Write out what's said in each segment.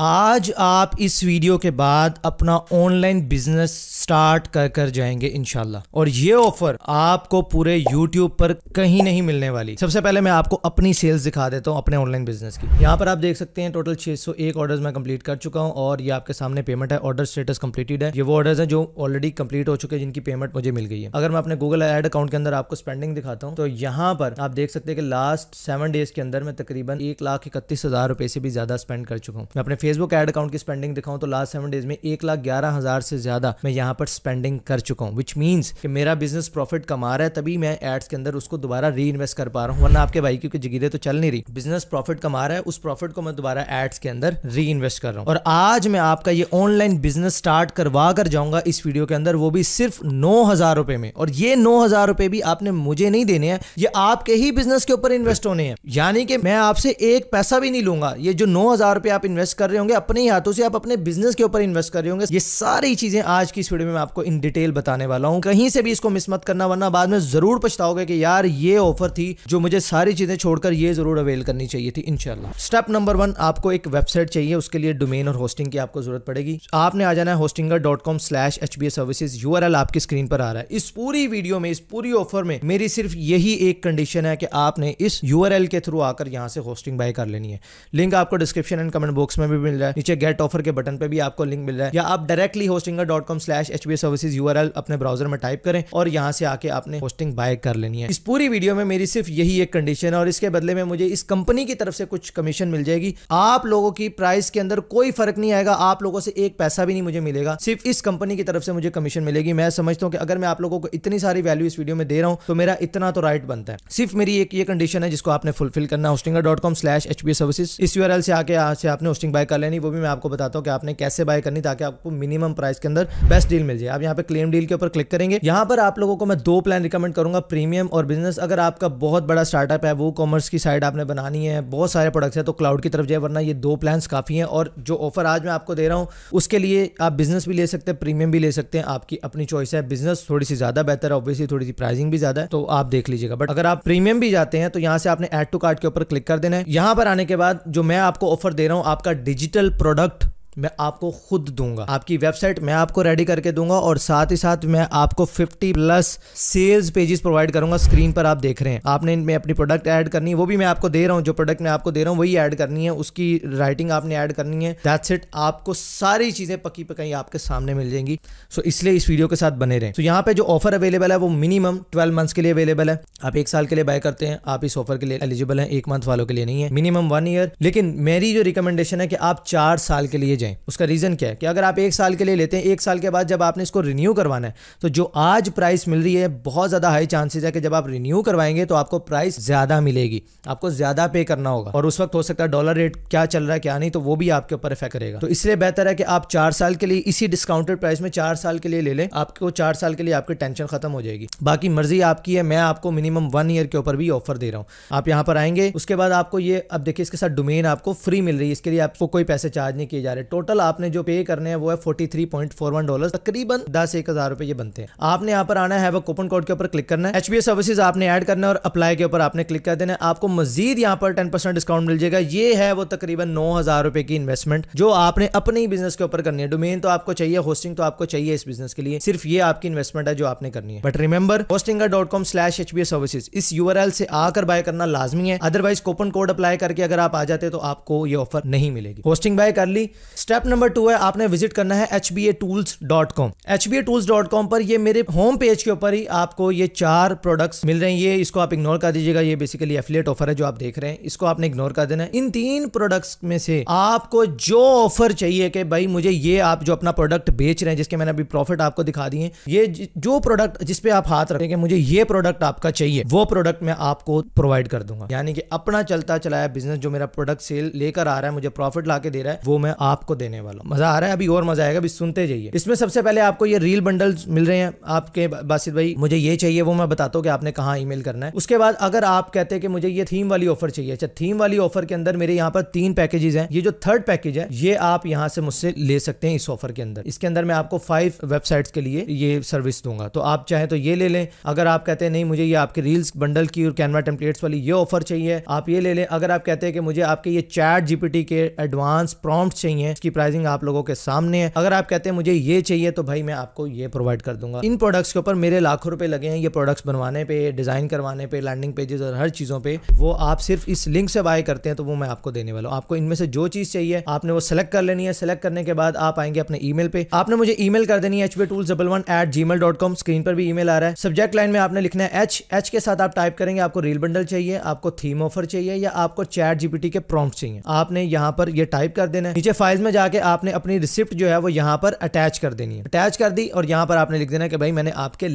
आज आप इस वीडियो के बाद अपना ऑनलाइन बिजनेस स्टार्ट कर कर जाएंगे इनशाला और ये ऑफर आपको पूरे यूट्यूब पर कहीं नहीं मिलने वाली सबसे पहले मैं आपको अपनी सेल्स दिखा देता हूँ अपने ऑनलाइन बिजनेस की यहाँ पर आप देख सकते हैं टोटल 601 ऑर्डर मैं कंप्लीट कर चुका हूँ और ये आपके सामने पेमेंट है ऑर्डर स्टेटस कम्प्लीटेड है ये वो ऑर्डर्स है जो ऑलरेडी कम्प्लीट हो चुके हैं जिनकी पेमेंट मुझे मिल गई है अगर मैं अपने गूगल एड अकाउंट के अंदर आपको स्पेंडिंग दिखाता हूँ तो यहाँ पर आप देख सकते हैं कि लास्ट सेवन डेज के अंदर मैं तकरीबन एक लाख इकतीस हजार रुपए से भी ज्यादा स्पेंड कर चुका हूँ मैं अपने फेसबुक एड अकाउंट की स्पेंडिंग दिखाऊं तो लास्ट सेवन डेज में एक लाख ग्यारह हजार से ज्यादा मैं यहाँ पर स्पेंडिंग कर चुका हूँ विच मीन्स कि मेरा बिजनेस प्रॉफिट कमा रहा है तभी मैं एड्स के अंदर उसको दोबारा री इन्वेस्ट कर पा रहा हूँ वरना आपके भाई क्योंकि जगीरे तो चल नहीं रही बिजनेस प्रॉफिट कमा रहा है उस प्रॉफिट को मैं दोबारा एड्स के अंदर री इन्वेस्ट कर रहा हूँ और आज मैं आपका ये ऑनलाइन बिजनेस स्टार्ट करवा कर जाऊंगा इस वीडियो के अंदर वो भी सिर्फ नौ हजार रुपए में और ये नौ हजार रुपए भी आपने मुझे नहीं देने हैं ये आपके ही बिजनेस के ऊपर इन्वेस्ट होने हैं यानी कि मैं आपसे एक पैसा भी नहीं लूंगा ये जो नौ हजार रुपए आप इन्वेस्ट कर रहे होंगे अपने ही हाथों से आप अपने बिजनेस के ऊपर इन्वेस्ट कर रहे होंगे ये सारी चीजें आज की इस वीडियो में मैं आपको इन डिटेल बताने वाला हूँ कहीं से भी इसको मिस मत करना वरना बाद में जरूर पछताओगे कि यार ये ऑफर थी जो मुझे सारी चीजें छोड़कर ये जरूर अवेल करनी चाहिए थी इनशाला स्टेप नंबर वन आपको एक वेबसाइट चाहिए उसके लिए डोमेन और होस्टिंग की आपको जरूरत पड़ेगी आपने आ जाना है Hostinger dot com slash H B S services U R L आपकी स्क्रीन पर आ रहा है इस पूरी वीडियो में इस पूरी ऑफर में मेरी सिर्फ यही एक कंडीशन है कि आपने इस यू आर एल के थ्रू आकर यहाँ से होस्टिंग बाय कर लेनी है लिंक आपको डिस्क्रिप्शन एंड कमेंट बॉक्स में भी भी मिल रहा है नीचे गेट ऑफर के बटन पे भी आपको लिंक मिल रहा है या आप directly Hostinger dot com slash H B services U अपने ब्राउजर में टाइप करें और यहाँ से आके आपने होस्टिंग बाय कर लेनी है इस पूरी वीडियो में मेरी सिर्फ यही एक कंडीशन है और इसके बदले में मुझे इस कंपनी की तरफ से कुछ कमीशन मिल जाएगी आप लोगों की प्राइस के अंदर कोई फर्क नहीं आएगा आप लोगों से एक पैसा भी नहीं मुझे मिलेगा सिर्फ इस कंपनी की तरफ से मुझे कमीशन मिलेगी मैं समझता हूँ कि अगर मैं आप लोगों को इतनी सारी वैल्यू इस वीडियो में दे रहा हूँ तो मेरा इतना तो राइट बनता है सिर्फ मेरी एक ये कंडीशन है जिसको आपने फुलफिल करना Hostinger dot com slash H B service इस यूआरएल से आके यहाँ से आपने होस्टिंग बाय कर लेनी वो भी मैं आपको बताता हूँ कि आपने कैसे बाय करनी ताकि आपको मिनिमम प्राइस के अंदर बेस्ट डील मिल जाए आप यहाँ पे क्लेम डील के ऊपर क्लिक करेंगे यहाँ पर आप लोगों को मैं दो प्लान रिकमेंड करूंगा प्रीमियम और बिजनेस अगर आपका बहुत बड़ा स्टार्टअप है वो कॉमर्स की साइड आपने बनानी है बहुत सारे प्रोडक्ट्स है तो क्लाउड की तरफ जाए वरना ये दो प्लान काफ़ी है और जो ऑफर आज मैं आपको दे रहा हूँ उसके लिए आप बिजनेस भी ले सकते हैं प्रीमियम भी ले सकते हैं आपकी अपनी चॉइस है बिजनेस थोड़ी सी ज़्यादा बेहतर है ऑब्वियसली थोड़ी सी प्राइसिंग भी ज़्यादा है तो आप देख लीजिएगा बट अगर आप प्रीमियम भी जाते हैं तो यहाँ से आपने एड टू कार्ड के ऊपर क्लिक कर देना है यहाँ पर आने के बाद जो मैं आपको ऑफर दे रहा हूँ आपका डिजिटल डिजिटल प्रोडक्ट मैं आपको खुद दूंगा आपकी वेबसाइट मैं आपको रेडी करके दूंगा और साथ ही साथ मैं आपको 50 प्लस सेल्स पेजेस प्रोवाइड करूंगा स्क्रीन पर आप देख रहे हैं आपने इनमें अपनी प्रोडक्ट ऐड करनी है वो भी मैं आपको दे रहा हूं जो प्रोडक्ट मैं आपको दे रहा हूँ वही ऐड करनी है उसकी राइटिंग आपने ऐड करनी है दैट्स इट आपको सारी चीज़ें पकी पकाई आपके सामने मिल जाएंगी सो so, इसलिए इस वीडियो के साथ बने रहे तो so, यहाँ पे जो ऑफर अवेलेबल है वो मिनिमम ट्वेल्व मंथ्स के लिए अवेलेबल है आप एक साल के लिए बाय करते हैं आप इस ऑफर के लिए एलिजिबल है एक मंथ वालों के लिए नहीं है मिनिमम वन ईयर लेकिन मेरी जो रिकमेंडेशन है कि आप चार साल के लिए जाएं उसका रीज़न क्या है कि अगर आप एक साल के लिए लेते हैं एक साल के बाद जब आपने इसको रिन्यू करवाना है तो जो आज प्राइस मिल रही है बहुत ज़्यादा हाई चांसेस है कि जब आप रिन्यू करवाएंगे तो आपको प्राइस ज़्यादा मिलेगी आपको ज़्यादा पे करना होगा और उस वक्त हो सकता है डॉलर रेट क्या चल रहा है क्या नहीं तो वो भी आपके ऊपर इफेक्ट करेगा तो इसलिए बेहतर है कि आप चार साल के लिए इसी डिस्काउंटेड प्राइस में चार साल के लिए ले लें आपको चार साल के लिए आपकी टेंशन खत्म हो जाएगी बाकी मर्जी आपकी है मैं आपको मिनिमम वन ईयर के ऊपर भी ऑफर दे रहा हूँ आप यहाँ पर आएंगे उसके बाद आपको ये अब देखिए इसके साथ डोमेन आपको फ्री मिल रही है इसके लिए आपको कोई पैसे चार्ज नहीं किए जा रहे टोटल आपने जो पे करने हैं वो है forty three point four one dollar तकरीबन दस एक हजार रुपए ये बनते हैं आपने यहाँ पर आना है कूपन कोड के ऊपर क्लिक करना है एचबीएस सर्विसेज आपने ऐड करना है और अप्लाई के ऊपर आपने क्लिक कर देना है आपको मजीद यहाँ पर टेन परसेंट डिस्काउंट मिल जाएगा ये है वो तकरीबन नौ हजार रुपए की इन्वेस्टमेंट जो आपने अपने ही बिजनेस के ऊपर करनी है डोमेन तो आपको चाहिए होस्टिंग तो आपको चाहिए इस बिजनेस के लिए सिर्फ ये आपकी इन्वेस्टमेंट है जो आपने करनी है but remember hosting dot com slash H B services इस यू से आकर बाय करना लाजमी है अदरवाइज कूपन कोड अप्लाई करके अगर आप आ जाते तो आपको ये ऑफर नहीं मिलेगी होस्टिंग बाय कर ली स्टेप नंबर टू है आपने विजिट करना है H B A tools dot com H B A tools dot com पर ये मेरे होम पेज के ऊपर ही आपको ये चार प्रोडक्ट्स मिल रहे हैं ये इसको आप इग्नोर कर दीजिएगा ये बेसिकली एफिलेट ऑफर है जो आप देख रहे हैं इसको आपने इग्नोर कर देना है इन तीन प्रोडक्ट्स में से आपको जो ऑफर चाहिए कि भाई मुझे ये आप जो अपना प्रोडक्ट बेच रहे हैं जिसके मैंने अभी प्रॉफिट आपको दिखा दिए ये जो प्रोडक्ट जिसपे आप हाथ रखेंगे मुझे ये प्रोडक्ट आपका चाहिए वो प्रोडक्ट मैं आपको प्रोवाइड कर दूंगा यानी कि अपना चलता चलाया बिजनेस जो मेरा प्रोडक्ट सेल लेकर आ रहा है मुझे प्रॉफिट ला दे रहा है वो मैं आपको आपको देने वाला हूँ मज़ा आ रहा है अभी और मज़ा आएगा अभी सुनते जाइए इसमें सबसे पहले आपको ये रील बंडल मिल रहे हैं आपके बासित भाई मुझे ये चाहिए वो मैं बताता हूँ कि आपने कहा ई करना है उसके बाद अगर आप कहते हैं कि मुझे ये थीम वाली ऑफर चाहिए अच्छा थीम वाली ऑफर के अंदर मेरे यहाँ पर तीन पैकेजेस हैं ये जो थर्ड पैकेज है ये आप यहाँ से मुझसे ले सकते हैं इस ऑफर के अंदर इसके अंदर मैं आपको फाइव वेबसाइट के लिए ये सर्विस दूंगा तो आप चाहे तो ये ले लें अगर आप कहते हैं नहीं मुझे ये आपके रील्स बंडल की और कैनवा टेम्पलेट्स वाली ये ऑफर चाहिए आप ये ले लें अगर आप कहते हैं कि मुझे आपके ये चैट जीपीटी के एडवांस प्रॉम्प्ट चाहिए उसकी प्राइसिंग आप लोगों के सामने है अगर आप कहते हैं मुझे ये चाहिए तो भाई मैं आपको ये प्रोवाइड कर दूंगा इन प्रोडक्ट्स के ऊपर मेरे लाखों रुपए लगे हैं ये प्रोडक्ट्स बनवाने पे डिजाइन करवाने पे लैंडिंग पेजेस और हर चीजों पे वो आप सिर्फ इस लिंक से बाय करते हैं तो वो मैं आपको देने वाला हूँ आपको इनमें से जो चीज चाहिए आपने वो सेलेक्ट कर लेनी है सेलेक्ट करने के बाद आप आएंगे अपने ई पे आपने मुझे ई कर देनी है H tool double one eight Gmail dot com screen पर भी ईमेल आ रहा है सब्जेक्ट लाइन में आपने लिखना है एच एच के साथ आप टाइप करेंगे आपको रील बंडल चाहिए आपको थीम ऑफर चाहिए या आपको चैट जीपीटी के प्रॉम्प्ट चाहिए आपने यहाँ पर यह टाइप कर देना है नीचे फाइल्स में जाके आपने अपनी रिसिप्ट जो है वो यहाँ पर अटैच कर देनी है अटैच कर दी और यहाँ पर आपने लिख देना कि भाई मैंने आपके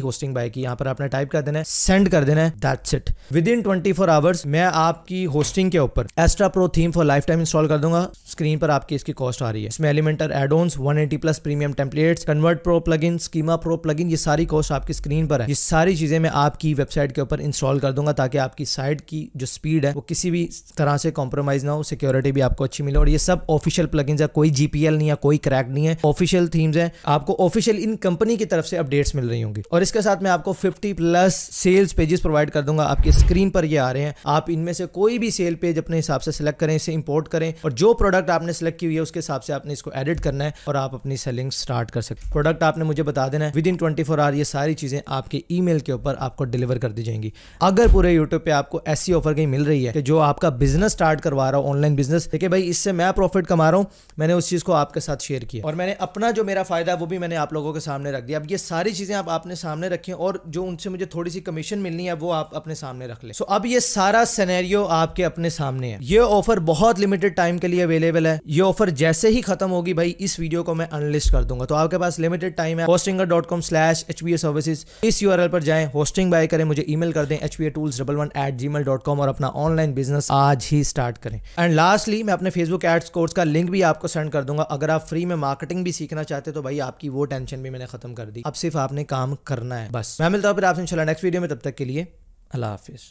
होस्टिंग बाय की यहाँ पर आपने टाइप कर देना है सेंड कर देना है that's it within twenty four hours मैं आपकी होस्टिंग के ऊपर Astra pro theme for lifetime install कर दूंगा स्क्रीन पर आपकी इसकी कॉस्ट आ रही है इसमें Elementor addons 180 plus premium template convert pro plugin schema pro plug ये सारी कॉस्ट आपकी स्क्रीन पर है ये सारी चीजें मैं आपकी वेबसाइट के ऊपर इंस्टॉल कर दूंगा ताकि आपकी साइट की जो स्पीड है वो किसी भी तरह से कॉम्प्रोमाइज ना हो सिक्योरिटी भी आपको अच्छी मिले और ये सब ऑफिशियल प्लग है कोई जीपीएल नहीं है कोई क्रैक नहीं है ऑफिशियल थीम्स है आपको ऑफिशियल इन कंपनी की तरफ से अपडेट्स मिल रही होंगी और इसके साथ मैं आपको 50 प्लस सेल्स पेजेस प्रोवाइड कर दूंगा आपके स्क्रीन पर ये आ रहे हैं आप इनमें से कोई भी सेल पेज अपने हिसाब से सिलेक्ट करें इसे इंपोर्ट करें और जो प्रोडक्ट आपने सेलेक्ट की हुई है उसके हिसाब से आपने इसको एडिट करना है और आप अपनी सेलिंग स्टार्ट कर सकते प्रोडक्ट आपने मुझे बता देना है विद इन ट्वेंटी आवर ये सारी चीज़ें आपके ई के ऊपर आपको डिलीवर कर दी जाएंगी अगर पूरे यूट्यूब पर आपको ऐसी ऑफर कहीं मिल रही है कि जो आपका बिजनेस स्टार्ट करवा रहा हूँ ऑनलाइन बिजनेस देखिए भाई इससे मैं प्रॉफिट कमा रहा हूँ मैंने उस चीज़ को आपके साथ शेयर किया और मैंने अपना जो मेरा फायदा है वो भी मैंने आप लोगों के सामने रख दिया अब ये सारी चीज़ें आप आपने सामने सामने रखें और जो उनसे मुझे थोड़ी सी कमीशन मिलनी है वो आप अपने सामने रख लें सो so, अब ये सारा सैनैरियो आपके अपने सामने है ये ऑफर बहुत लिमिटेड टाइम के लिए अवेलेबल है ये ऑफर जैसे ही खत्म होगी भाई इस वीडियो को मैं अनलिस्ट कर दूंगा तो आपके पास लिमिटेड टाइम है Hostinger dot com slash H P services इस यू पर जाएं होस्टिंग बाय करें मुझे ईमेल कर दें एच पी टूल्स और अपना ऑनलाइन बिजनेस आज ही स्टार्ट करें एंड लास्टली मैं अपने फेसबुक एड्स कोर्स का लिंक भी आपको सेंड कर दूंगा अगर आप फ्री में मार्केटिंग भी सीखना चाहते तो भाई आपकी वो टेंशन भी मैंने खत्म कर दी अब सिर्फ आपने काम करना करना है बस मैं मिलता हूँ फिर आपसे इंशाल्लाह नेक्स्ट वीडियो में तब तक के लिए अल्लाह हाफिज़